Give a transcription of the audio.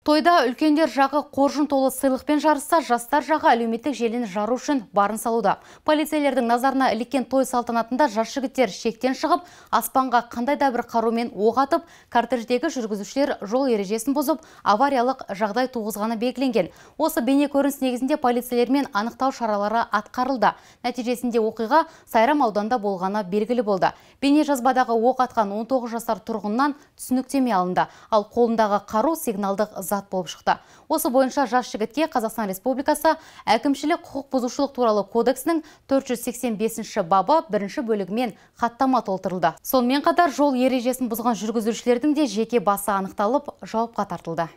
Тойда үлкендер жағы қоржын толы сыйлықпен жарысса, жастар жағы әлеуметтік желіні жару үшін барын салуда. Полицейлердің назарына іліккен той салтанатында жас жігіттер шектен шығып, аспанға қандай да бір қарумен оқ атып, картеждегі жүргізушілер жол ережесін бұзып, авариялық жағдай туғызғаны белгіленген. Осы бене көрініс негізінде полицейлермен анықтау шаралары атқарылды. Нәтижесінде оқиға Сайрам ауданда болғаны белгілі болды. Бейне жазбадағы оқ атқан 19 жасар тұрғыннан түсініктеме алынды. Ал қолындағы қару сигналдық болып шықты осы бойынша жас жігітке қазақстан республикасы әкімшілік құқық бұзушылық туралы кодексінің 485 бабы бірінші бөлігімен хаттама толтырылды сонымен қатар жол ережесін бұзған жүргізушілердің де жеке басы анықталып жауапқа тартылды